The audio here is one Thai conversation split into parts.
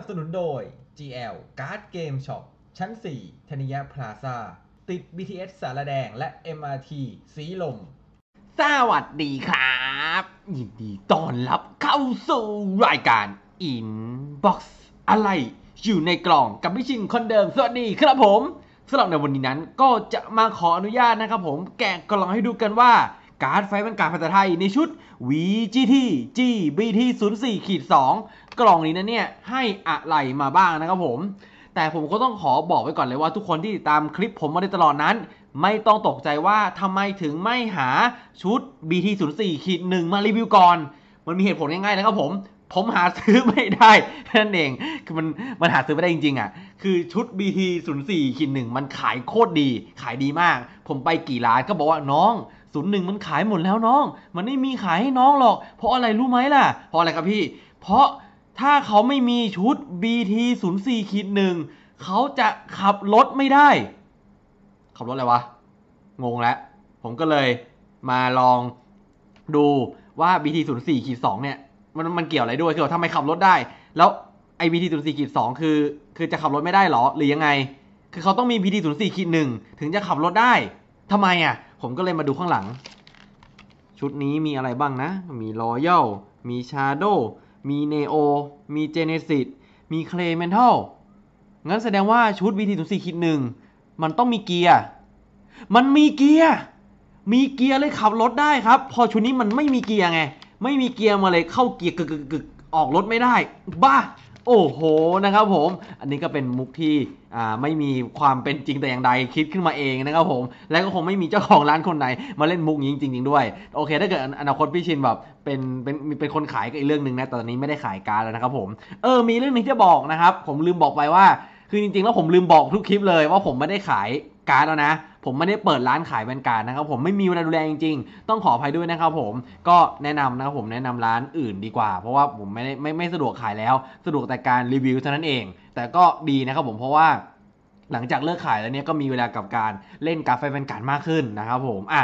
นับสนุนโดย GL Card Game Shop ชั้น 4 ธนิยะพลาซา ติด BTS สารแดง และ MRT สีลม สวัสดีครับ ยินดีต้อนรับเข้าสู่รายการ Inbox อะไรอยู่ในกล่องกับพี่ชินคนเดิม สวัสดีครับผมสำหรับในวันนี้นั้นก็จะมาขออนุญาตนะครับผม แกะกล่องให้ดูกันว่า การ์ดไฟบรรกาศภาษาไทยในชุด VGT GBT 0 4 2กล่องนี้นะเนี่ยให้อะไรมาบ้างนะครับผม แต่ผมก็ต้องขอบอกไว้ก่อนเลยว่าทุกคนที่ติดตามคลิปผมมาได้ตลอดนั้น ไม่ต้องตกใจว่าทำไมถึงไม่หาชุด BT04 ขีดหนึ่งมารีวิวก่อนมันมีเหตุผลง่ายๆนะครับผมผมหาซื้อไม่ได้นั่นเองคือมันมันหาซื้อไม่ได้จริงๆอ่ะคือชุด BT 0 4ขีดหนึ่งมันขายโคตรดี ขายดีมาก ผมไปกี่ร้านก็บอกว่าน้องศูนย์หนึ่งมันขายหมดแล้วน้อง มันไม่มีขายให้น้องหรอกเพราะอะไรรู้ไหมล่ะเพราะอะไรครับพี่ เพราะถ้าเขาไม่มีชุด BT 0 4ขีดหนึ่ง เขาจะขับรถไม่ได้ ขับรถอะไรวะ งงแล้ว ผมก็เลย มาลองดูว่า BT 0 4ขีดสองเนี่ย มันมันเกี่ยวอะไรด้วย คือทำไมขับรถได้ แล้วไอ้ BT 0 4ขีดสองคือ คือจะขับรถไม่ได้หรอ หรือยังไง คือเขาต้องมี BT 0 4ขีดหนึ่งถึงจะขับรถได้ ทำไมอ่ะ ผมก็เลยมาดูข้างหลัง ชุดนี้มีอะไรบ้างนะ มีรอยัลมีชาโดมีเนโอ มีเจเนซิส มีเคลเมนทัลงั้นแสดงว่าชุด VT04 คิดหนึ่ง มันต้องมีเกียร์ มันมีเกียร์ มีเกียร์เลยขับรถได้ครับ พอชุดนี้มันไม่มีเกียร์ไง ไม่มีเกียร์มาเลยเข้าเกียร์กึกกึกออกรถไม่ได้ บ้าโอ้โหนะครับผม อันนี้ก็เป็นมุกที่ไม่มีความเป็นจริงแต่อย่างใดคิดขึ้นมาเองนะครับผม และก็คงไม่มีเจ้าของร้านคนไหนมาเล่นมุกนี้จริงๆด้วยโอเคถ้าเกิดอนาคตพี่ชินแบบ เป็นเป็นเป็นคนขายก็อีกเรื่องหนึ่งนะตอนนี้ไม่ได้ขายการแล้วนะครับผมเออมีเรื่องนึงจะบอกนะครับ ผมลืมบอกไปว่าคือจริงๆแล้วผมลืมบอกทุกคลิปเลยว่าผมไม่ได้ขายการ์ดแล้วนะผมไม่ได้เปิดร้านขายแวนการ์ดนะครับผมไม่มีเวลาดูแลจริงๆต้องขออภัยด้วยนะครับผมก็แนะนำนะครับผมแนะนำร้านอื่นดีกว่าเพราะว่าผมไม่ได้ไม่ไม่สะดวกขายแล้วสะดวกแต่การรีวิวเท่านั้นเอง แต่ก็ดีนะครับผมเพราะว่าหลังจากเลิกขายแล้วเนี่ยก็มีเวลากับการเล่นกาแฟแวนการ์ดมากขึ้นนะครับผมอ่ะ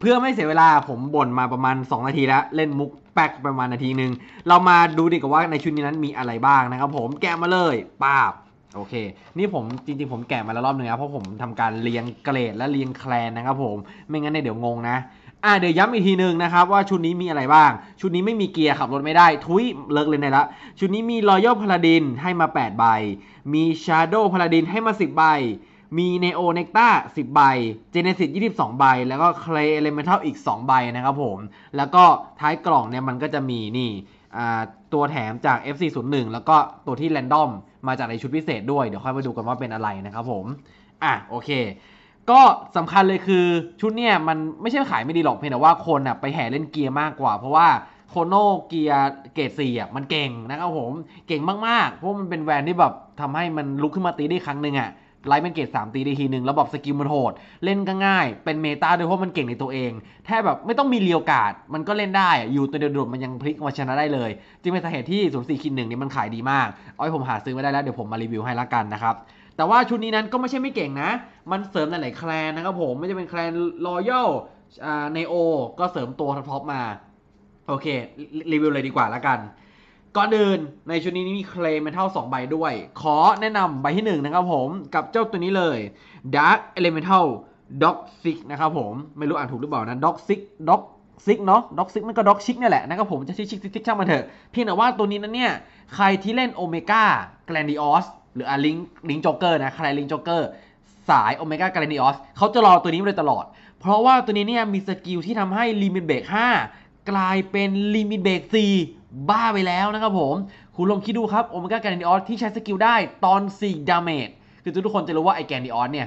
เพื่อไม่เสียเวลาผมบ่นมาประมาณ 2นาทีแล้วเล่นมุกแป๊กประมาณนาทีหนึ่งเรามาดูดีกว่าในชุดนี้นั้นมีอะไรบ้างนะครับ ผมแกะมาเลยป้าบโอเค นี่ผมจริงๆผมแกะมาแล้วรอบนึงนะเพราะผมทำการเรียงเกรดและเรียงแคลนนะครับผม ไม่งั้นเนี่ยเดี๋ยวงงนะ อ่าเดี๋ยวย้ำอีกทีนึงนะครับว่าชุดนี้มีอะไรบ้าง ชุดนี้ไม่มีเกียร์ขับรถไม่ได้ ทุยเลิกเลในละ ชุดนี้มีรอยัลพาราดินให้มา8ใบ มีชาร์โดพาราดินให้มา 10ใบ มีเนโอเนกตาสิบใบ เจเนซิสิบสองใบแล้วก็เคลเอเลเมนทัลอีก2ใบนะครับผม แล้วก็ท้ายกล่องเนี่ยมันก็จะมีนี่ตัวแถมจาก FC01 แล้วก็ ตัวที่แรนดอมมาจากในชุดพิเศษด้วย เดี๋ยวค่อยมาดูกันว่าเป็นอะไรนะครับผม อ่ะ โอเค ก็สำคัญเลยคือชุดเนี่ยมันไม่ใช่ขายไม่ดีหรอกเพียงแต่ว่าคนอ่ะไปแห่เล่นเกียร์มากกว่า เพราะว่าโคโนเกียร์เกรดสี่อ่ะมันเก่งนะครับผม เก่งมากๆ เพราะมันเป็นแวนที่แบบทำให้มันลุกขึ้นมาตีได้ครั้งหนึ่งอ่ะไลท์เป็นเกตสามตีได้ทีหนึ่งแล้วบบสกิลมันโหดเล่นก็ง่าย เป็นเมตาด้วยเพราะมันเก่งในตัวเองแทบแบบไม่ต้องมีเลียวกาดมันก็เล่นได้ อยู่ตัวเดียวโดดมันยังพลิกมาชนะได้เลยจึงเป็นสาเหตุที่ศูนย์สี่คินหนึ่งนี่มันขายดีมากเอาให้ผมหาซื้อมาได้แล้ว เดี๋ยวผมมารีวิวให้ละกันนะครับ แต่ว่าชุดนี้นั้นก็ไม่ใช่ไม่เก่งนะ มันเสริมหลายๆแคลนนะครับผมไม่จะเป็นแคลนรอยัลในโอก็เสริมตัวท็อปมาโอเครีวิวเลยดีกว่าละกันก่อนอื่นในชุดนี้มีเคลมเมทัลสองใบด้วย ขอแนะนำใบที่หนึ่งนะครับผมกับเจ้าตัวนี้เลย Dark Elemental Dog Six นะครับผมไม่รู้อ่านถูกหรือเปล่านะ Dog Six Dog ซิกเนาะด็อกซิกมันก็ด็อกชิกนี่แหละนะครับผมจะชิกชิกชิกช่างมันเถอะพี่แต่ว่าตัวนี้นั้นเนี่ยใครที่เล่นโอเมก้าแกรนดิออสหรืออ่ะลิงลิงจ็อกเกอร์นะใครลิงจ็อกเกอร์สายโอเมก้าแกรนดิออสเขาจะรอตัวนี้มาโดยตลอด เพราะว่าตัวนี้เนี่ยมีสกิลที่ทำให้ลิมิตเบรก5กลายเป็นลิมิตเบรก4บ้าไปแล้วนะครับผม คุณลองคิดดูครับ โอเมก้าแกรนดิออสที่ใช้สกิลได้ตอน4ดาเมจคือทุกคนจะรู้ว่าไอแกรนดิออสเนี่ย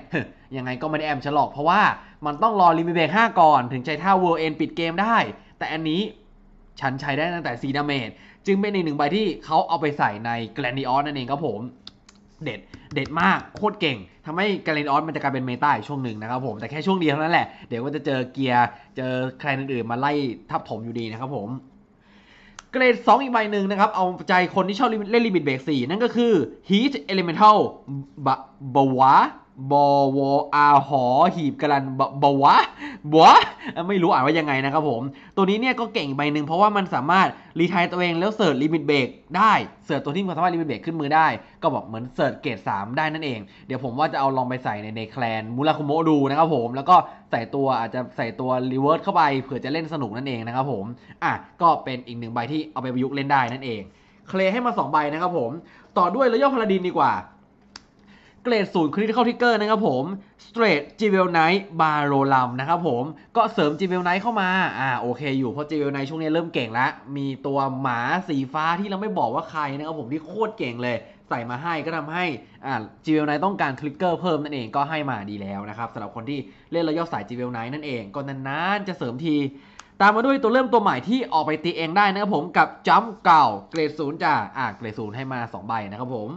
ยังไงก็ไม่ได้แอมฉลอก เพราะว่ามันต้องรอลิมิเบรก5ก่อน ถึงใช้ท่าเวอร์เอนปิดเกมได้ แต่อันนี้ฉันใช้ได้ตั้งแต่4ดาเมจจึงเป็นอีกหนึ่งใบที่เขาเอาไปใส่ในแกรนดิออสนั่นเองครับผม เด็ด เด็ดมาก โคตรเก่งทำให้แการเลนออสมันจะกลายเป็นเมตาช่วงหนึ่งนะครับผม แต่แค่ช่วงเดียวเท่านั้นแหละ เดี๋ยวก็จะเจอเกียร์เจอใครอื่นๆมาไล่ทับถมอยู่ดีนะครับผมเกรด2อีกใบหนึ่งนะครับ เอาใจคนที่ชอบเล่นลิมิตเบรก4นั่นก็คือ Heat Elemental บะบวะบวอาหอ หีบกระันบวะ บวะ ไม่รู้อ่านว่ายังไงนะครับผม ตัวนี้เนี่ยก็เก่งใบหนึ่งเพราะว่ามันสามารถ รีทยตัวเองแล้วเสิร์ชลิมิตเบรกได้เสิร์ชตัวที่มันสามารถลิมิตเบรกขึ้นมือได้ก็บอกเหมือนเสิร์ชเกรด3ได้นั่นเอง เดี๋ยวผมว่าจะเอาลองไปใส่ในในแคลนมูลาคุโมดูนะครับผมแล้วก็ใส่ตัวอาจจะใส่ตัวรีเวิร์สเข้าไปเผื่อจะเล่นสนุกนั่นเองนะครับผมอ่ะก็เป็นอีกหนึ่งใบที่เอาไปประยุกต์เล่นได้นั่นเองเคลให้มา2ใบนะครับผมต่อด้วยรอยัลพาราดินดีกว่าเกรดศูนย์คริติคอลทิกเกอร์นะครับผมสเตรทจีเวลไนท์บาโรลัมนะครับผม ก็เสริมจีเวลไนท์เข้ามา อ่าโอเค อยู่เพราะจีเวลไนท์ช่วงนี้เริ่มเก่งแล้ว มีตัวหมาสีฟ้าที่เราไม่บอกว่าใครนะครับผมที่โคตรเก่งเลย ใส่มาให้ก็ทำให้อ่าจีเวลไนท์ต้องการคลิกเกอร์เพิ่มนั่นเองก็ให้มาดีแล้วนะครับสำหรับคนที่เล่นระยะสายจีเวลไนท์นั่นเอง ก็นานๆ จะเสริมที ตามมาด้วยตัวเริ่มตัวใหม่ที่ออกไปตีเองได้นะครับผมกับจัมเก่าเกรดศูนย์จ้าอ่าเกรดศูนย์ให้มา2ใบนะครับผม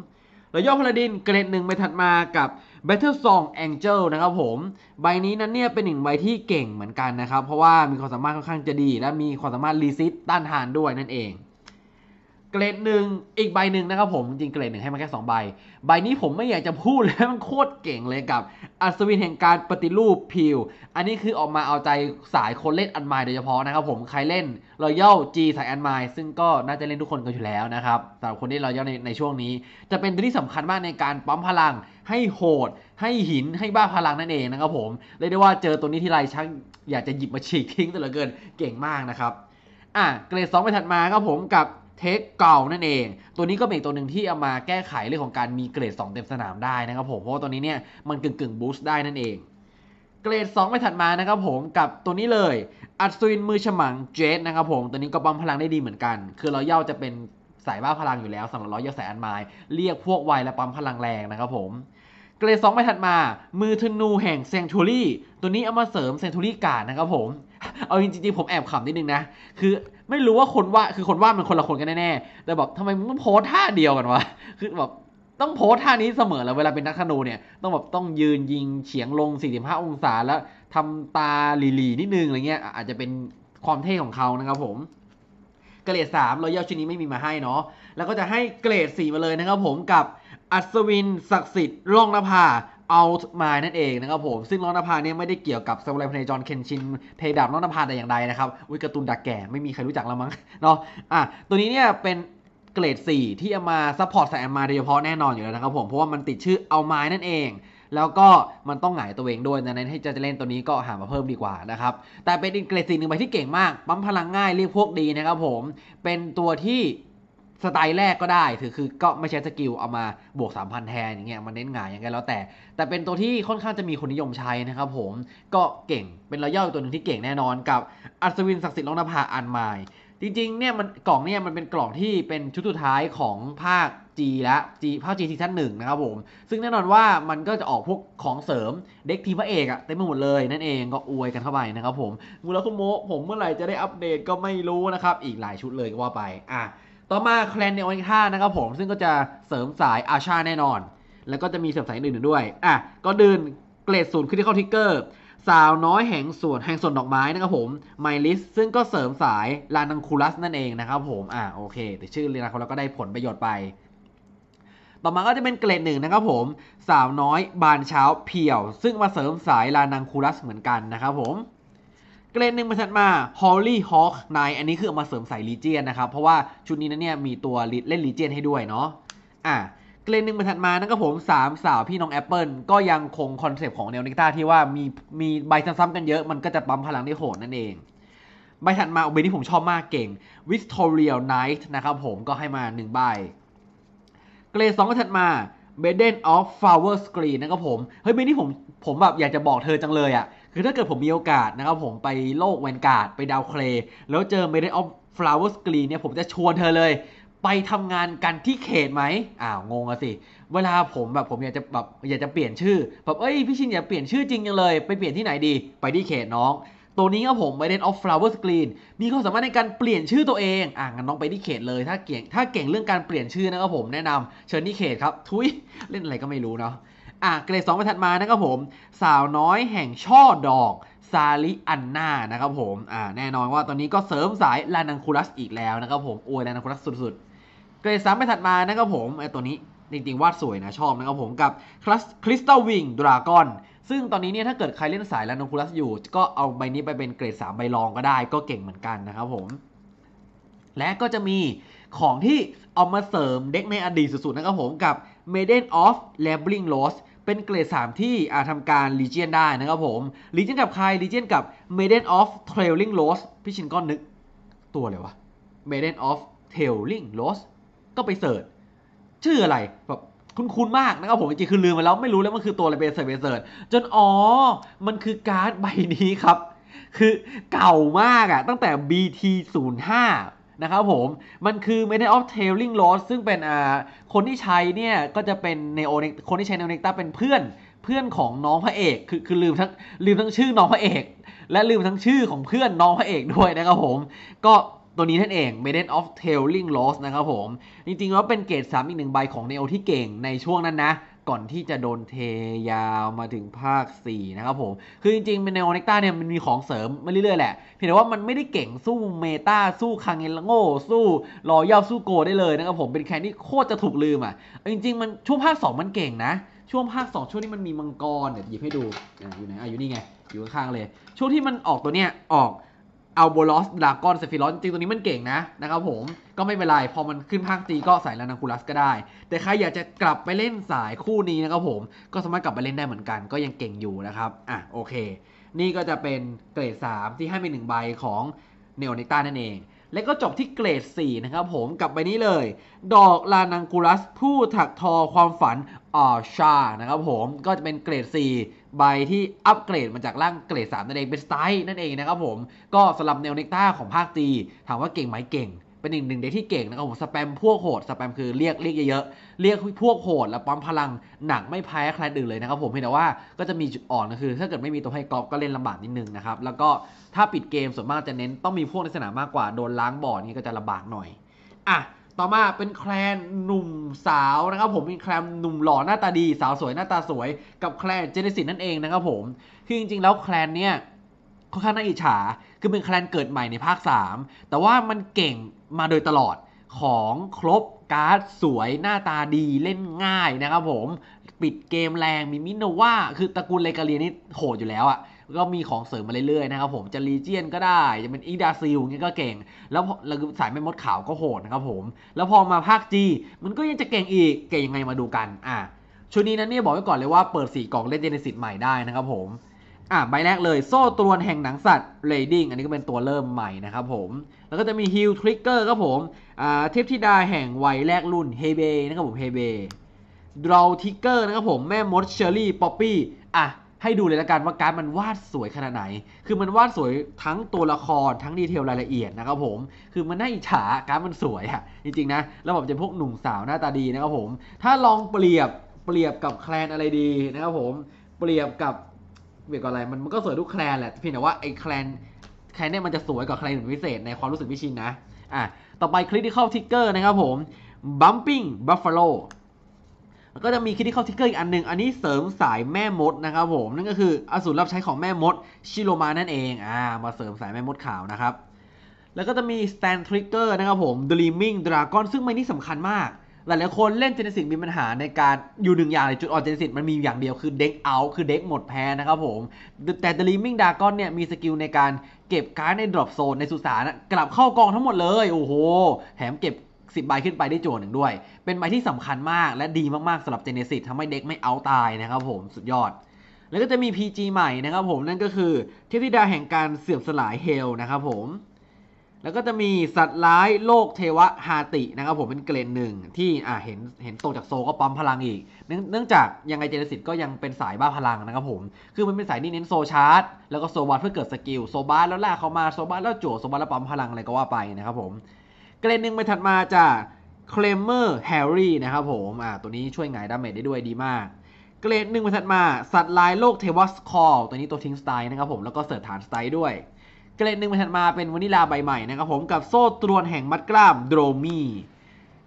รอยัลพลราดินเกรดหนึ่งไปถัดมากับ Battle Song Angel นะครับผมใบนี้นั้นเนี่ยเป็นหนึ่งใบที่เก่งเหมือนกันนะครับเพราะว่ามีความสามารถค่อนข้างจะดี และมีความสามารถรีซิตต้านทานด้วยนั่นเองเกรดหนึ่งอีกใบหนึ่งนะครับผม จริงเกรดหนึ่งให้มาแค่ 2 ใบ ใบนี้ผมไม่อยากจะพูดเลยมันโคตรเก่งเลยกับ อัศวินแห่งการปฏิรูปพิว อันนี้คือออกมาเอาใจสายคนเล่นอันไมโดยเฉพาะนะครับผม ใครเล่นรอยัลจีสายอันไมซึ่งก็น่าจะเล่นทุกคนกันอยู่แล้วนะครับสำหรับคนที่รอยัลในในช่วงนี้ จะเป็นที่สำคัญมากในการปั๊มพลัง ให้โหด ให้หินให้บ้าพลังนั่นเองนะครับผม เรียกได้ว่าเจอตัวนี้ที่ไรช่างอยากจะหยิบมาฉีกทิ้งแต่ละเกิน เก่งมากนะครับ อ่ะเกรดสองไปถัดมาครับผมกับเทคเก่านั่นเอง ตัวนี้ก็เป็นตัวหนึ่งที่เอามาแก้ไขเรื่องของการมีเกรด 2 เต็มสนามได้นะครับผม เพราะว่าตัวนี้เนี่ยมันกึ่งกึ่งบูสต์ได้นั่นเอง เกรด 2ไปถัดมานะครับผมกับตัวนี้เลย อัศวินมือฉมังเจสนะครับผม ตัวนี้ก็ปั๊มพลังได้ดีเหมือนกัน คือเราเย่าจะเป็นสายบ้าพลังอยู่แล้วสำหรับร้อยยาดแสนไม้เรียกพวกไวและปั๊มพลังแรงนะครับผม เกรดสองไปถัดมา มือธนูแห่งเซนทูรี่ตัวนี้เอามาเสริมเซนทูรี่การนะครับผม เอาจริงๆผมแอบขำนิดนึงนะ คือไม่รู้ว่าคนว่า คือคนวาดมันคนละคนกันแน่แต่แบบทำไมมึงโพสท่าเดียวกันวะ คือแบบต้องโพสท่านี้เสมอแล้วเวลาเป็นนักธนูเนี่ย ต้องแบบต้องยืนยิง เฉียงลง 45 องศาแล้วทำตาหลี ๆ นิดนึงอะไรเงี้ย อาจจะเป็นความเท่ของเขานะครับผม เกรด3รอยัลชิ้นนี้ไม่มีมาให้เนาะ แล้วก็จะให้เกรด4มาเลยนะครับผมกับอัศวินศักดิ์สิทธิ์ร่องนภาเอามานั่นเองนะครับผมซึ่งล้อนนภาเนี่ยไม่ได้เกี่ยวกับซามูไรพเนจรเคนชิน เพลดาบล้อนนภาแต่อย่างใดนะครับวิการ์ตูนดักแก่ ไม่มีใครรู้จักละมั้งเนาะอ่ะตัวนี้เนี่ยเป็นเกรด 4 ที่เอามาซัพพอร์ตสายมาโดยเฉพาะแน่นอนอยู่แล้วนะครับผมเพราะว่ามันติดชื่อเอาไม้นั่นเอง แล้วก็มันต้องหงายตัวเองด้วยดังนั้นให้จะเล่นตัวนี้ก็หามาเพิ่มดีกว่านะครับแต่เป็นอีกเกรดสี่หนึ่งไปที่เก่งมากปั๊มพลังง่ายเรียกพวกดีนะครับผมเป็นตัวที่สไตล์แรกก็ได้ถือคือก็ไม่ใช้สกิล เอามาบวก 3,000 แทนอย่างเงี้ยมันเน้นหงายอย่างเงี้ยแล้ว แต่ แต่เป็นตัวที่ค่อนข้างจะมีคนนิยมใช้นะครับ ผมก็เก่งเป็นรอยย่อยตัวหนึ่งที่เก่งแน่นอน กับอัศวินศักดิ์สิทธิ์ลองนภาอันไมจริงๆเนี่ยมันกล่องเนี่ยมันเป็นกล่องที่เป็นชุดสุดท้ายของภาคีและีภาคจีซีซั่นหนึ่งนะครับผมซึ่งแน่นอนว่ามันก็จะออกพวกของเสริมเด็กทีพระเอกอะเต็มไปหมดเลยนั่นเองก็อวยกันเข้าไปนะครับ ผม มูลคุโมผมเมื่อไหร่จะได้อัปเดตก็ไม่รู้นะครับอีกหลายชุดเลยก็ว่าไปอ่ะต่อมาแคลนเนโออีกห้านะครับผมซึ่งก็จะเสริมสายอาชาแน่นอน แล้วก็จะมีเสริมสายอื่นๆด้วยอ่ะก็เดินเกรดศูนย์คริที่เข้าทิกเกอร์ สาวน้อยแห่งส่วนแห่งส่วนดอกไม้นะครับผมไมลิสซึ่งก็เสริมสายลานังคูลัสนั่นเองนะครับผมอ่ะโอเค แต่ชื่อลานังคูลัสก็ได้ผลประโยชน์ไป ต่อมาก็จะเป็นเกรดหนึ่งนะครับผมสาวน้อยบานเช้าเพียว ซึ่งมาเสริมสายลานังคูลัสเหมือนกันนะครับผมเกรดหนึ่งมาถัดมา Holy Hawk 9อันนี้คือเอามาเสริมใส่ลีเจียนนะครับ เพราะว่าชุดนี้นะเนี่ยมีตัวเล่นลีเจียนให้ด้วยเนาะ อ่ะ เกรนหนึ่งมาถัดมานั่นก็ผม 3 สาวพี่น้องแอปเปิลก็ยังคงคอนเซปต์ของแนวนิกตาที่ว่ามีมีใบซ้ำๆกันเยอะมันก็จะปั๊มพลังได้โหดนั่นเอง ใบถัดมาเบนที่ผมชอบมากเก่ง Victorial Knight นะครับผมก็ให้มา1ใบ เกรดสองก็ถัดมา Beden of Flower Screen นนะครับผมเฮ้ยเบนที่ผมผมแบบอยากจะบอกเธอจังเลยอะ่ะคือถ้าเกิดผมมีโอกาสนะครับผมไปโลกแวนการ์ดไปดาวเคลแล้วเจอเมเดออฟฟลาวเวอร์สกรีนเนี่ยผมจะชวนเธอเลย ไปทำงานกันที่เขตไหมอ้าวงงอะสิ เวลาผมแบบผมอยากจะแบบอยากจะเปลี่ยนชื่อแบบเอ้ยพี่ชินอยากเปลี่ยนชื่อจริงยังเลยไปเปลี่ยนที่ไหนดี ไปที่เขตน้อง ตัวนี้ครับผมไเดนออฟฟลาวเวอร์สกรีนมีความสามารถในการเปลี่ยนชื่อตัวเองอ่างั้นน้องไปที่เขตเลยถ้าเก่งถ้าเก่งเรื่องการเปลี่ยนชื่อนะครับผมแนะนำเชิญที่เขตครับทุยเล่นอะไรก็ไม่รู้เนาะอ่ะเกรดสองไปถัดมานะครับผมสาวน้อยแห่งช่อดอกซาลิอันนานะครับผมอ่าแน่นอนว่าตอนนี้ก็เสริมสายลานังคูลัสอีกแล้วนะครับผมอวยลานังคูลัสสุดๆ เกรดสามไปถัดมานะครับผมไอตัวนี้จริงๆวาดสวยนะ ชอบนะครับผมกับคริสตัลวิงดราก้อนซึ่งตอนนี้เนี่ยถ้าเกิดใครเล่นสายลานังคูลัสอยู่ ก็เอาใบนี้ไปเป็นเกรด3ใบรองก็ได้ก็เก่งเหมือนกันนะครับผมและก็จะมีของที่เอามาเสริมเด็กในอดีตสุดๆนะครับผมกับ Maiden of Labeling Lost เป็นเกรด3ที่อาจทำการลีเจียนได้นะครับผมลีเจียนกับใครลีเจียนกับ Maiden of Trailing r o s พี่ชินก็นึก ตัวเลยวะ Maiden of Trailing r o s ก็ไปเสิร์ชชื่ออะไรแบบคุ้นๆมากนะครับผมจริงๆคือลืมไปแล้ว ไม่รู้แล้วมันคือตัวอะไรเบสเซิร์เบสเซิร์จนอ๋อ มันคือการ์ดใบนี้ครับ คือเก่ามากอะตั้งแต่ BT05 นะครับผม มันคือ Method of Tailing Loss ซึ่งเป็นอ่าคนที่ใช้เนี่ยก็จะเป็นเนโอคนที่ใช้เนโอเนกตาเป็นเพื่อนเพื่อนของน้องพระเอก คือคือลืมทั้งลืมทั้งชื่อน้องพระเอก และลืมทั้งชื่อของเพื่อนน้องพระเอกด้วยนะครับผม ก็ตัวนี้ท่านเอง m a d e n of Tailing Loss นะครับผม จริงๆแล้วเป็นเกรด3อีกหนึ่งใบของเนโอที่เก่งในช่วงนั้นนะก่อนที่จะโดนเทยาวมาถึงภาค 4 นะครับผม คือจริงๆ เป็นในออเนกตาเนี่ย มันมีของเสริมมาเรื่อยๆ แหละ เพียงแต่ว่ามันไม่ได้เก่งสู้เมตา สู้คังเงลโง่ สู้ รอยัลสู้โกได้เลยนะครับผม เป็นแคนที่โคตรจะถูกลืม อ่ะ จริง ๆ มันช่วงภาค 2 มันเก่งนะ ช่วงภาค 2 ช่วงนี้มันมี มังกร เดี๋ยวหยิบให้ดูออยู่ไหนอ่ะอยู่นี่ไง อยู่ข้างๆ เลย ช่วงที่มันออกตัวเนี้ยออก อัลโบลอสดากอนเซฟิลอน จริงตัวนี้มันเก่งนะ นะครับผมก็ไม่เป็นไร พอมันขึ้นภาคตีก็สายลานาคูลัสก็ได้ แต่ใครอยากจะกลับไปเล่นสายคู่นี้นะครับผม ก็สามารถกลับไปเล่นได้เหมือนกัน ก็ยังเก่งอยู่นะครับ อ่ะโอเค นี่ก็จะเป็นเกรด 3 ที่ให้ไปหนึ่งใบของเนโอเนต้านั่นเอง แล้วก็จบที่เกรด4นะครับผมกับไปนี้เลย ดอกลานังกูลัสผู้ถักทอความฝันอาชา นะครับผม ก็จะเป็นเกรด 4 ใบที่อัปเกรดมาจากร่างเกรด3นั่นเอง เป็นสไตล์นั่นเองนะครับผม ก็สำหรับเนอเนกต้าของภาคตี ถามว่าเก่งไหมเก่งเป็นอีกหนึ่งเด็กที่เก่งนะครับผมสแปมพวกโหดสแปมคือเรียกเรียกเยอะๆเรียกพวกโหดและปั๊มพลังหนักไม่แพ้ใครอื่นเลยนะครับผมเพียงแต่ว่าก็จะมีจุดอ่อนก็คือ ถ้าเกิดไม่มีตัวให้กอล์ฟก็เล่นลำบากนิดนึงนะครับแล้วก็ถ้าปิดเกมส่วนมากจะเน้นต้องมีพวกในสนามมากกว่าโดนล้างบอร์ดนี่ก็จะลำบากหน่อยอ่ะต่อมาเป็นแคลนหนุ่มสาวนะครับผมเป็นแคลนหนุ่มหล่อหน้าตาดีสาวสวยหน้าตาสวย กับแคลนเจเนซิสนั่นเองนะครับผมคือจริงๆแล้วแคลนเนี่ยค่อนข้างน่าอิจฉา คือเป็นแคลนเกิดใหม่ในภาค 3 แต่ว่ามันเก่งมาโดยตลอด ของครบการ์ดสวยหน้าตาดีเล่นง่ายนะครับผม ปิดเกมแรงมีมินโนว่า คือตระกูลเลกาเลียนี่โหดอยู่แล้วอะ่ะ ก็มีของเสริมมาเรื่อยๆนะครับผม จะรีเจียนก็ได้ จะเป็นอีดาซิลเงี้ยก็เก่ง แล้วแล้วสายไม่มดขาวก็โหดนะครับผม แล้วพอมาภาคจีมันก็ยังจะเก่งอีก เก่งยังไงมาดูกัน อ่ะชุดนี้นั้นเนี่ยบอกไว้ก่อนเลยว่าเปิด4กล่องเล่นเจเนซิสใหม่ได้นะครับผมอ่าใบแรกเลย โซ่ตรวนแห่งหนังสัตว์เรดิงอันนี้ก็เป็นตัวเริ่มใหม่นะครับผม แล้วก็จะมีฮิลทริกเกอร์ครับผมอ่าเทพธิดาแห่งวัยแรกรุ่นเฮเบนะครับผมเฮเบดราวทิกเกอร์นะครับผม แม่มดเชอรี่ป๊อปปี้อ่ะ ให้ดูเลยละกันว่าการมันวาดสวยขนาดไหน คือมันวาดสวยทั้งตัวละครทั้งดีเทลรายละเอียดนะครับผมคือมันน่าอิจฉาการมันสวยอะจริงๆนะแล้วแบบจะพวกหนุ่มสาวหน้าตาดีนะครับผมถ้าลองเปรียบเปรียบกับแคลนอะไรดีนะครับผมเปรียบกับเวกอะไรมันมันก็สวยทุกแคลนแหละเพียงแต่ว่าไอ้แคลนแคลนเนี่ยมันจะสวยกว่าแคลนอื่นพิเศษในความรู้สึกพิชินนะอ่ะต่อไปคที่เข้าทิกเกอร์นะครับผม bumping buffalo แล้วก็จะมีคลิปที่เข้าทิกเกอีกอันหนึ่งอันนี้เสริมสายแม่มดนะครับผมนั่นก็คืออสูรรับใช้ของแม่มด ชิโรมานั่นเองอ่ามาเสริมสายแม่มดขาวนะครับแล้วก็จะมี stand trigger นะครับผม dreaming dragon ซึ่งไม่นี่สำคัญมากหลายๆคนเล่นเจเนซิสมีปัญหาในการอยู่หนึ่งอย่างในจุดอ่อนเจเนซิสมันมีอย่างเดียวคือเด็กเอาคือเด็กหมดแพ้นะครับผม แต่ดลิมิงดากอนเนี่ยมีสกิลในการเก็บการ์ดในดรอปโซนในสุสานกลับเข้ากองทั้งหมดเลยโอ้โหแถมเก็บสิบใบขึ้นไปได้โจหนึ่งด้วย เป็นใบที่สำคัญมากและดีมาก ๆสำหรับเจเนซิสทำให้เด็กไม่เอาตายนะครับผมสุดยอด แล้วก็จะมี PG ใหม่นะครับผมนั่นก็คือเทพธิดาแห่งการเสื่อมสลายเฮลนะครับผมแล้วก็จะมีสัตว์ร้ายโลกเทวะฮาตินะครับผมเป็นเกรดหนึ่งที่อ่าเห็นเห็นตกจากโซก็ปั๊มพลังอีก เนื่องจากยังไงเจนสิตก็ยังเป็นสายบ้าพลังนะครับผมคือมันเป็นสายที่เน้นโซชาร์ตแล้วก็โซบัตเพื่อเกิดสกิล โซบัตแล้วล่าเขามา โซบัตแล้วจวโซบัตแล้วปั๊มพลังอะไรก็ว่าไปนะครับผมเกรดหนึ่งไปถัดมาจากเคลมเมอร์แฮร์รี่นะครับผมอ่าตัวนี้ช่วยไงดาเมจได้ด้วยดีมากเกรดหนึ่งไปถัดมาสัตว์ลายโลกเทวะสคอลตัวนี้ตัวทิ้งสไตล์นะครับผมแล้วก็เสิร์ชฐานสไตล์ด้วยเกรดหนึ่งถัดมาเป็นวานิลาใบใหม่นะครับผมกับโซ่ตรวนแห่งมัดกล้ามโดรมี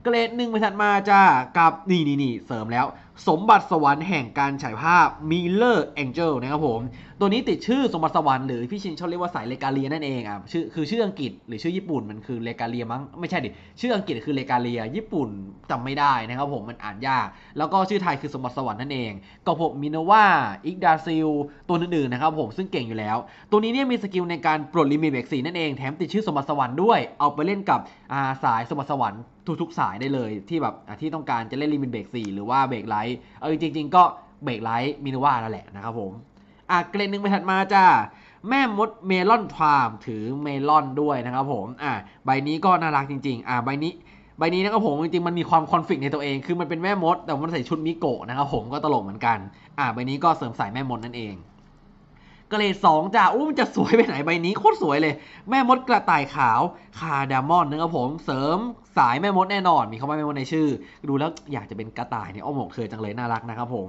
เกรดหนึ่งถัดมาจ้ากับนี่นี่นี่เสริมแล้ว สมบัติสวรรค์แห่งการฉายภาพมิเลอร์แองเจิลนะครับผมตัวนี้ติดชื่อสมบัติสวรรค์หรือพี่ชินชอบเรียกว่าสายเลกาเลียนั่นเองอ่ะชื่อคือชื่ออังกฤษหรือชื่อญี่ปุ่นมันคือเลกาเลียมั้งไม่ใช่ดิชื่ออังกฤษคือเลกาเลีย ญี่ปุ่นจำไม่ได้นะครับผมมันอ่านยาก แล้วก็ชื่อไทยคือสมบัติสวรรค์นั่นเอง ก็พมมินาว่าอิกดาซิลตัวอื่นๆนะครับผมซึ่งเก่งอยู่แล้ว ตัวนี้เนี่ยมีสกิลในการปลดลิมิตเบรกสีนั่นเองแถมติดชื่อสมบัติสวรรค์ด้วยเอาไปเล่นกับอาสายสมบัติสวรรค์ทุกๆสายได้เลย ที่แบบที่ต้องการจะเล่นลิมิตเบรกสีหรือว่าเบรกไลท์เออจริง ๆก็เบรกไลท์มินาวานั่นแหละนะครับผมอ่ะเกรดหนึ่งไปถัดมาจ้าแม่มดเมลอนทาม ถือเมลอนด้วยนะครับผมอ่ะใบนี้ก็น่ารักจริงๆอ่ะใบนี้ใบนี้นะครับผมจริงๆมันมีความคอนฟ lict ในตัวเองคือมันเป็นแม่มด แต่มันใส่ชุดมิโกะนะครับผมก็ตลกเหมือนกันอ่ะใบนี้ก็เสริมใส่แม่มดนั่นเอง เกรดสองจ้าอุ้มจะสวยไปไหน ใบนี้โคตรสวยเลย แม่มดกระต่ายขาวคาดามอนนะครับผมเสริมสายแม่มดแน่นอน มีคำว่าแม่มดในชื่อ ดูแล้วอยากจะเป็นกระต่ายเนี่ยอ้อมอกเธอจังเลยน่ารักนะครับผม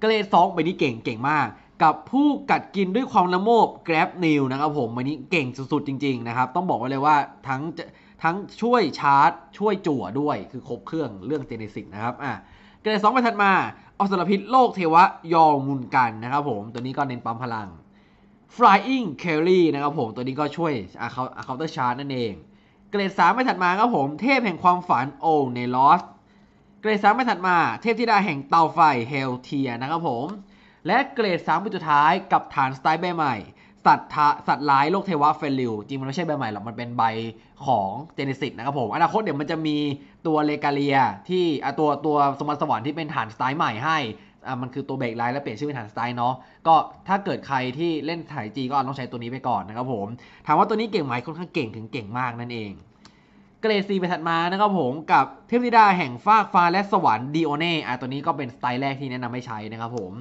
เกรดสองใบนี้เก่งเก่งมากกับผู้กัดกินด้วยความละโมบ Grab n e w นะครับผมวันนี้เก่งสุดๆ จริงๆนะครับ ต้องบอกไว้เลยว่าทั้งทั้งช่วยชาร์จ ช่วยจั่วด้วยคือครบเครื่องเรื่องเจเนซิกนะครับอ่ะเกรดสองไปถัดมาอสรพิษโลกเทวะยอมุนกันนะครับผมตัวนี้ก็เน้นปั๊มพลัง Flying Carry นะครับผมตัวนี้ก็ช่วยอาเคาอาเาเตอร์ชาร์จนั่นเอง เกรดสามไปถัดมาครับผมเทพแห่งความฝัน โอเนลอสเกรดสามไปถัดมาเทพธิดาแห่งเตาไฟเฮลเทียนะครับผมและเกรด3ปุดสุดท้ายกับฐานสไตล์ใบใหม่ สัตว์สัตว์ร้ายโลกเทวะเฟลิวจริงมันไม่ใช่ใบใหม่หรอกมันเป็นใบของเจเนซิสนะครับผมอนาคตเดี๋ยวมันจะมีตัวเลกาเลีย ที่ตัวตัวสมบัติสวรรค์ที่เป็นฐานสไตล์ใหม่ให้อ่ะมันคือตัวเบรกไลน์แล้วเปลี่ยนชื่อเป็นฐานสไตล์เนาะก็ถ้าเกิดใครที่เล่นถ่ายจีก็ต้องใช้ตัวนี้ไปก่อนนะครับผม ถามว่าตัวนี้เก่งไหมค่อนข้างเก่งถึงเก่งมากนั่นเอง เกรดซีไปถัดมานะครับผม กับเทพธิดาแห่งฟากฟ้าและสวรรค์ดิโอเน่อ่ะตัวนี้ก็เป็นสไตล์แรกที่แนะนำให้ใช้นะครับผม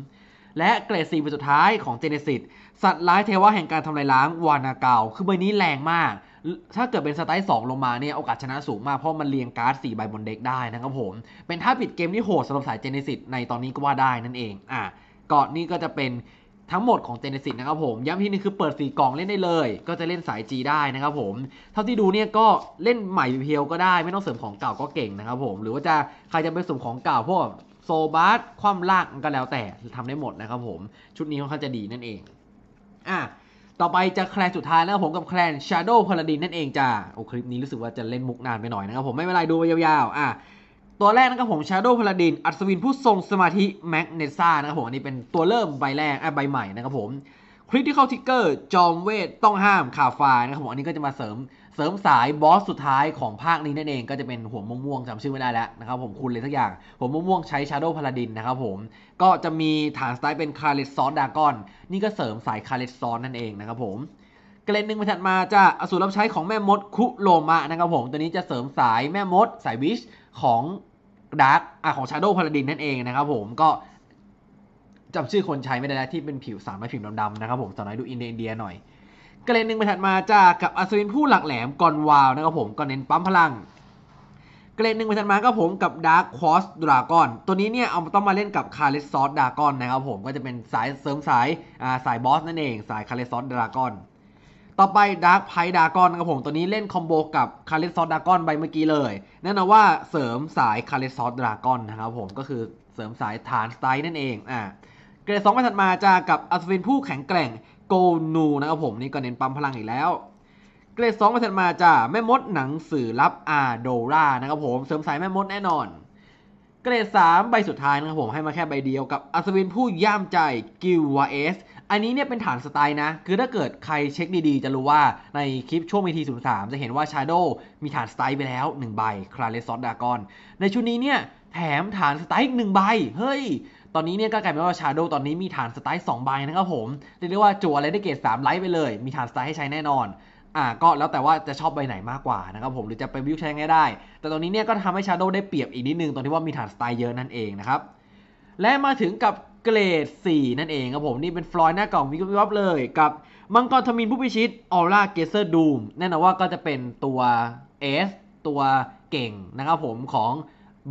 และเกรดสเป็นสุดท้ายของเจเนซิสสัตว์ร้ายเทวะแห่งการทำลายล้างวานาเกาคือใบนี้แรงมาก ถ้าเกิดเป็นสไตล์2 ลงมาเนี่ยโอกาสชนะสูงมาก เพราะมันเรียงการ์ด4ใบบนเด็กได้นะครับผม เป็นท่าปิดเกมที่โหดสำหรับสายเจเนซิสในตอนนี้ก็ว่าได้นั่นเอง อ่ะก่อนนี้ก็จะเป็นทั้งหมดของเจเนซิสนะครับผม ย้ำที่นี่คือเปิดสีกล่องเล่นได้เลย ก็จะเล่นสาย G ได้นะครับผม เท่าที่ดูเนี่ยก็เล่นใหม่เพียวก็ได้ไม่ต้องเสริมของเก่าก็เก่งนะครับผม หรือว่าจะใครจะไปสริมของเก่าพวกโซบาสคว่ำลากก็แล้วแต่ทำได้หมดนะครับผม ชุดนี้ค่อนข้างจะดีนั่นเองอ่ะต่อไปจะแคลนสุดท้ายแล้วผมกับแคลนชาร์โดพ a l a ดินนั่นเองจ้า โอ้คลิปนี้รู้สึกว่าจะเล่นมุกนานไปหน่อยนะครับผม ไม่เป็นไรดูยาวๆอ่ะตัวแรกนะครับผมชาร์โดพ a l a ดินอัศวินผู้ทรงสมาธิมกเนซ่านะครับผม อันนี้เป็นตัวเริ่มใบแรกอ่ะใบใหม่นะครับผม คลิปที่เข้าทิกเกอร์จอมเวทต้องห้ามคาฟานะครับผม อันนี้ก็จะมาเสริมเสริมสายบอสสุดท้ายของภาคนี้นั่นเองก็จะเป็นหัวม่วงจจำชื่อไม่ได้แล้วนะครับผมคุณเลยสักอย่างหัวม่วงใช้ชาร์โดพาลาดินนะครับผมก็จะมีฐานสไตล์เป็นคาเลสซอนดากอนนี่ก็เสริมสายคาเลสซอนนั่นเองนะครับผมเกรนหนึ่งไปถัดมาจะอสูรรับใช้ของแม่มดคุโรมะนะครับผมตัวนี้จะเสริมสายแม่มด สายวิชของดาร์กอ่ะของชาร์โดพาลาดินนั่นเองนะครับผมก็จำชื่อคนใช้ไม่ได้แล้วที่เป็นผิวสามและผิวดำๆนะครับผมตวนนอยดูอินเดียหน่อยเกรนหนึ่งไปถัดมาจากกับอัศวินผู้หลักแหลมกอนวาวนะครับผมก็เน้นปั๊มพลัง เกรนหนึ่งไปถัดมาก็ผมกับดาร์คคอสดราก้อนตัวนี้เนี่ยเอาต้องมาเล่นกับคาเลสซอสดราก้อนนะครับผมก็จะเป็นสายเสริมสายอ่าสายบอสนั่นเอง สายคาเลสซอสดราก้อนต่อไปดาร์คไพดากอนนะครับผมตัวนี้เล่นคอมโบกับคาเลสซอสดรากอนใบเมื่อกี้เลยแน่นอนว่าเสริมสายคาเลสซอสดรากอนนะครับผมก็คือเสริมสายฐานสไตล์นั่นเองอ่าเกรดสองไปถัดมาจะกับอัศวินผู้แข็งแกร่งโกนูนะครับผมนี่ก็เน้นปั๊มพลังอีกแล้ว เกรด2มาถัดมาจ้าแม่มดหนังสือรับอาโดรานะครับผมเสริมสายแม่มดแน่นอน เกรด3 ใบสุดท้ายนะครับผมให้มาแค่ใบเดียวกับอัศวินผู้ย่ามใจกิววาเอสอันนี้เนี่ยเป็นฐานสไตล์นะ คือถ้าเกิดใครเช็คดีๆ จะรู้ว่าในคลิปช่วงเมที 03 จะเห็นว่าชาโด o มีฐานสไตล์ไปแล้ว 1 ใบคลาเลสซอสดากอนในชุดนี้เนี่ยแถมฐานสไตล์อีกหนึ่งใบเฮ้ยตอนนี้เนี่ยก็กลายเป็นว่าชาโดว์ตอนนี้มีฐานสไตล์2ใบนะครับผมเรียกได้ว่าจั่วอะไรได้เกรด3ไลท์ไปเลย มีฐานสไตล์ให้ใช้แน่นอนอ่าก็แล้วแต่ว่าจะชอบใบไหนมากกว่านะครับผมหรือจะไปวิวใช้ง่ายได้ แต่ตอนนี้เนี่ยก็ทำให้ชาโดว์ได้เปรียบอีกนิดนึงตรงที่ว่ามีฐานสไตล์เยอะนั่นเองนะครับและมาถึงกับเกรด 4 นั่นเองครับผมนี่เป็นฟลอยหน้ากล่องวิววับเลยกับมังกรทมินผู้พิชิตออร่าเกเซอร์ดูมแน่นอนว่าก็จะเป็นตัว S ตัวเก่งนะครับผมของ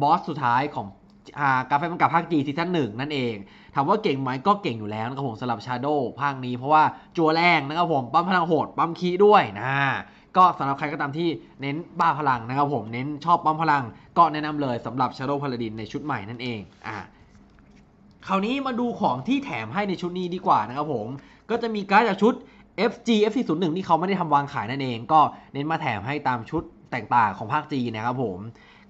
บอสสุดท้ายของกรแฟมันกับภาคจีซีซั่นหนึ่งนั่นเอง ถามว่าเก่งไหมก็เก่งอยู่แล้วนะครับผมสำหรับชาโดภาคนี้ เพราะว่า จัวแรงนะครับผมปั้มพลังโหด ปั้มคีด้วยนะก็สำหรับใครก็ตามที่เน้นบ้าพลังนะครับผมเน้นชอบปั้มพลัง ก็แนะนำเลยสำหรับชาโดว์พา l าดินในชุดใหม่นั่นเอง อ่ะคราวนี้มาดูของที่แถมให้ในชุดนี้ดีกว่านะครับผมก็จะมีการ์ดจากชุด FG f 4 0 1ที่เขาไม่ได้ทำวางขายนั่นเอง ก็เน้นมาแถมให้ตามชุดแต่งต่างของภาคจีนะครับผม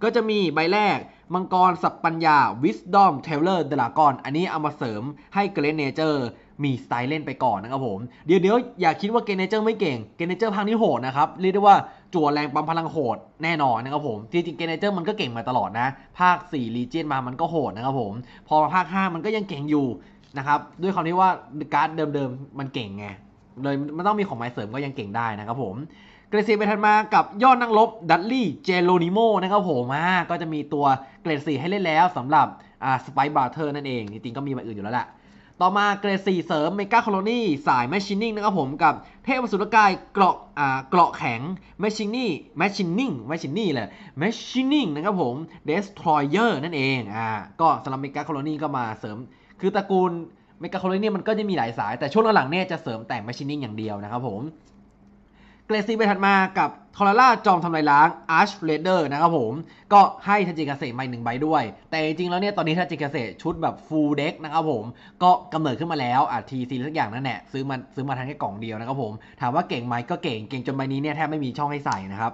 ก็จะมีใบแรกมังกรสับปัญญา Wisdom t a เลอร์เดลากอนอันนี้เอามาเสริมให้เกรนเนเจอร์มีสไตล์เล่นไปก่อนนะครับผม เดี๋ยวเดี๋ยวอย่าคิดว่าเกนเนเจอร์ไม่เก่งเกนเนเจอร์พังนี่โหดนะครับ เรียกได้ว่าจั่วแรงปั๊มพลังโหดแน่นอนนะครับผม จริงๆเกนเนเจอร์มันก็เก่งมาตลอดนะ ภาค4ลีเจียนมามันก็โหดนะครับผม พอมาภาค 5 มันก็ยังเก่งอยู่นะครับ ด้วยความที่ว่าการ์ดเดิมๆ มันเก่งไงเลยมันต้องมีของใหม่เสริมก็ยังเก่งได้นะครับผมเกรดสีไปทันมากับ ยอดนักลบดัตลี่เจโรนิโมนะครับผมอาก็จะมีตัวเกรดสีให้เล่นแล้วสำหรับอ่าสไปบาร์เทอร์นั่นเองจริงๆก็มีมาอื่นอยู่แล้วแหละต่อมาเกรดสีเสริมเมกาคอลนีสายแมชชินนิ่งนะครับผมกับ เทพสุรกายเกราะอ่าเกราะแข็งแมชชินนี่แมชชินนิ่งแมชชินนี่แหละแมชชินนิ่งนะครับผมเดสทรอยเออร์นั่นเองอ่าก็สำหรับเมกาคอลนีก็มาเสริม คือตระกูลเมกาคอลนีมันก็จะมีหลายสายแต่ช่วงหลังเนี่ยจะเสริมแต่แมชชินนิ่งอย่างเดียวนะครับผมเกรซีไปถัดมากับทอร์ล่าจอมทำลายล้างอาร์ชเลเดอร์นะครับผม ก็ให้ทาจิกาเซมบหนึ่งใบด้วย แต่จริงๆแล้วเนี่ยตอนนี้ทาจิกาเซชุดแบบฟูลเด็กนะครับผม ก็กำเนิดขึ้นมาแล้ว อาะทีซีทุกอย่างนั่นแหละซื้อมาซื้อมาทั้งแค่กล่องเดียวนะครับผม ถามว่าเก่งไหมก็เก่ง เก่งจนใบนี้เนี่ยแทบไม่มีช่องให้ใส่นะครับ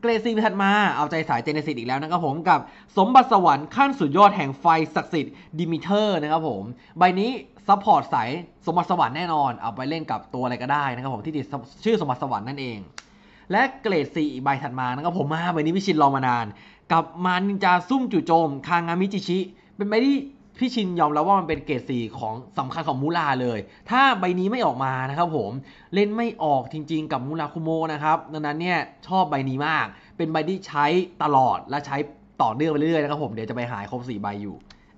เกรซีถัดมาเอาใจสายเจเนซิสอีกแล้วนะครับผม กับสมบัติสวรรค์ขั้นสุดยอดแห่งไฟศักดิ์สิทธิ์ดิมิเทอร์นะครับผม ใบนี้ซัพพอร์ตสายสมบัติสวรรค์แน่นอน เอาไปเล่นกับตัวอะไรก็ได้นะครับ ผมที่ติดชื่อสมบัติสวรรค์นั่นเองและเกรด4ี่ใบถัดมานะครับผมมาใบนี้พิชินรอมานาน กับมันจะซุ่มจู่โจม คางามิจิชิ เป็นใบที่พี่ชินยอมรับวว่ามันเป็นเกรด4ของสำคัญของมูลาเลย ถ้าใบนี้ไม่ออกมานะครับ ผมเล่นไม่ออกจริงๆ กับมูลาคุโมนะครับดังนั้นเนี่ยชอบใบนี้มากเป็นใบที่ใช้ตลอดและใช้ต่อเนื่องไปเรื่อยๆ นะครับ ผมเดี๋ยวจะไปหายครบ4ใบอยู่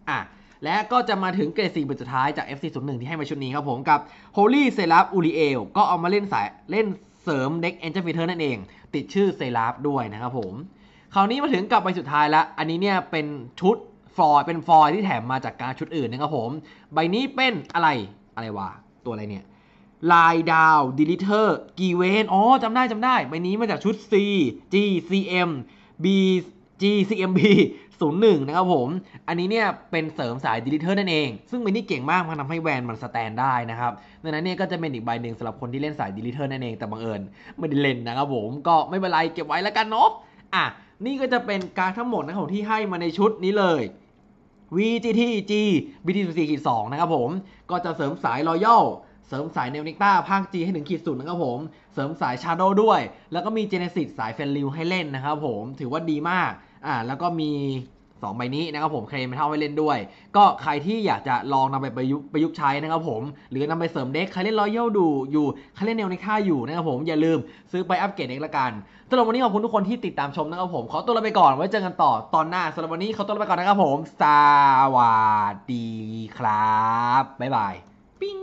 อ่ะและก็จะมาถึงเกรด4เป็นสุดท้ายจาก FC01 ที่ให้มาชุดนี้ครับผมกับฮลี่เซรับอูริเอลก็เอามาเล่นสาย เล่นเสริมเด็กเอนเจอร์ฟ i เทอร์นั่นเอง ติดชื่อเซรับด้วยนะครับผม คราวนี้มาถึงกับใบสุดท้ายละอันนี้เนี่ยเป็นชุดฟอยเป็นฟอยที่แถมมาจากการชุดอื่นนะครับผมใบนี้เป็นอะไรอะไรวะตัวอะไรเนี่ยลายดาวดิลิเทอร์กีเวนอ๋อจำได้จำได้ ใบนี้มาจากชุด C G C M B G C M B 01 นะครับผม อันนี้เนี่ยเป็นเสริมสายดิลิเทอร์นั่นเอง ซึ่งมินี่เก่งมากมันทำให้แวนมันสแตนได้นะครับดังนั้นเนี่ยก็จะเป็นอีกใบหนึ่งสำหรับคนที่เล่นสายดิลิเทอร์นั่นเอง แต่บังเอิญไม่ได้เล่นนะครับผม ก็ไม่เป็นไร เก็บไว้แล้วกันเนาะ อ่ะ นี่ก็จะเป็นการทั้งหมดนะครับที่ให้มาในชุดนี้เลย VGTG BT14-2 นะครับผม ก็จะเสริมสายรอยัล เสริมสายเนวนิกต้าภาคจีให้ถึงขีดสุดนะครับผม เสริมสายชาโดด้วย แล้วก็มีเจเนซิสสายเฟนลิวให้เล่นนะครับผม ถือว่าดีมากอ่าแล้วก็มี 2 ใบนี้นะครับผมเคลมเท่าไว้เล่นด้วยก็ใครที่อยากจะลองนำไปประยุกต์ประยุกต์ใช้นะครับผม หรือนำไปเสริมเด็กใครเล่นรอยเัลดูอยู่ใครเล่นแนวในค่าอยู่นะครับผม อย่าลืมซื้อไปอัปเกรดเองละกันสำหรับวันนี้ขอบคุณทุกคนที่ติดตามชมนะครับผมขอตัวลาไปก่อนไว้เจอกันต่อตอนหน้าสำหรับวันนี้ขอตัวลาไปก่อนนะครับผมสวัสดีครับ บ๊ายบายปิ้ง